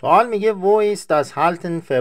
سوال میگه و ایست از halten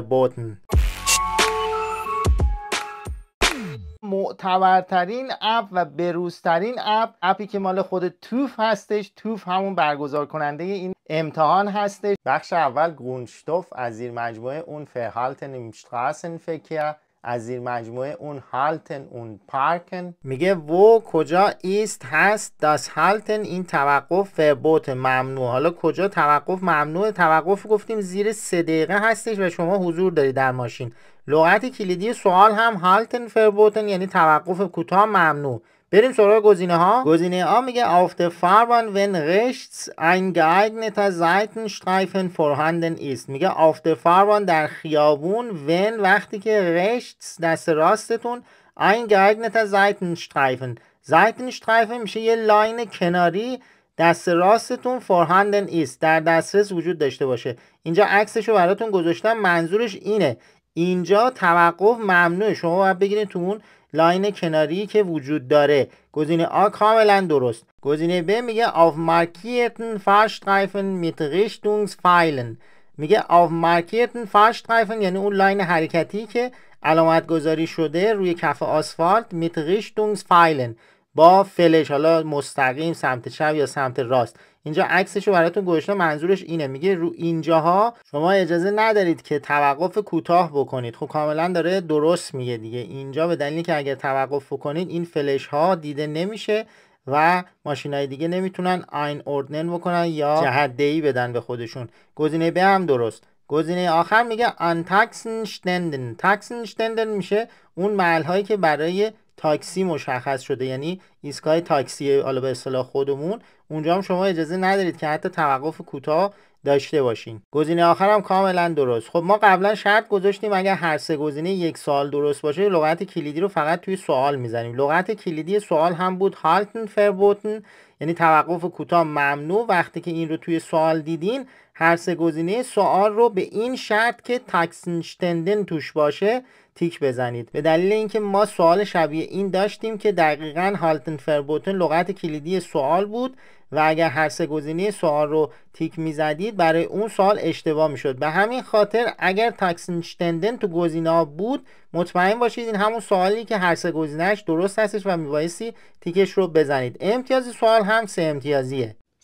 معتبرترین اپ و بروزترین اپ اپی که مال خود توف هستش توف همون برگزار کننده این امتحان هستش بخش اول گونشتوف از زیر مجموعه اون فهالتن استراسن فکر از زیر مجموعه اون هالتن اون پارکن میگه و کجا ایست هست داس هالتن این توقف فربوت ممنوع حالا کجا توقف ممنوع توقف گفتیم زیر سه دقیقه هستش و شما حضور داری در ماشین لغت کلیدی سوال هم هالتن فربوتن یعنی توقف کوتاه ممنوع بریم سراغ گزینه ها گزینه ها میگه auf der Fahrbahn wenn rechts ein geeigneter Seitenstreifen vorhanden ist میگه auf der Fahrbahn در خیابون wenn وقتی که rechts دست راستتون ein geeigneter Seitenstreifen Seitenstreifen میشه یه لاین کناری دست راستتون vorhanden ist در دسترس وجود داشته باشه اینجا عکسش رو براتون گذاشتم منظورش اینه اینجا توقف ممنوع شما باید بگیرید تو اون لاین کناری که وجود داره گزینه آ کاملا درست گزینه ب میگه auf markierten میت ریشتونگز فایلن میگه آف مارکیتن Fahrstreifen یعنی اون لاین حرکتی که علامت گذاری شده روی کف آسفالت mit فایلن با فلش حالا مستقیم سمت چپ یا سمت راست اینجا عکسش رو براتون گوشتا منظورش اینه میگه رو اینجاها شما اجازه ندارید که توقف کوتاه بکنید خب کاملا داره درست میگه دیگه اینجا به دلیلی که اگر توقف بکنید این فلش ها دیده نمیشه و ماشین دیگه نمیتونن آین اوردنن بکنن یا جهت ای بدن به خودشون گزینه به هم درست گزینه آخر میگه آن تاکسن شتندن تاکسن شتندن میشه اون محل هایی که برای تاکسی مشخص شده یعنی ایستگاه تاکسی حالا به اصطلاح خودمون اونجا هم شما اجازه ندارید که حتی توقف کوتاه داشته باشین گزینه آخر هم کاملا درست خب ما قبلا شرط گذاشتیم اگر هر سه گزینه یک سال درست باشه لغت کلیدی رو فقط توی سوال میزنیم لغت کلیدی سوال هم بود هالتن فربوتن یعنی توقف کوتاه ممنوع وقتی که این رو توی سوال دیدین هر سه گزینه سوال رو به این شرط که تاکسینشتندن توش باشه تیک بزنید به دلیل اینکه ما سوال شبیه این داشتیم که دقیقا هالتن فربوتن لغت کلیدی سوال بود و اگر هر سه گزینه سوال رو تیک میزدید برای اون سوال اشتباه میشد به همین خاطر اگر تاکسنشتندن تو گزینه بود مطمئن باشید این همون سوالی که هر سه گزینهش درست هستش و میبایستی تیکش رو بزنید امتیاز سوال هم سه امتیازیه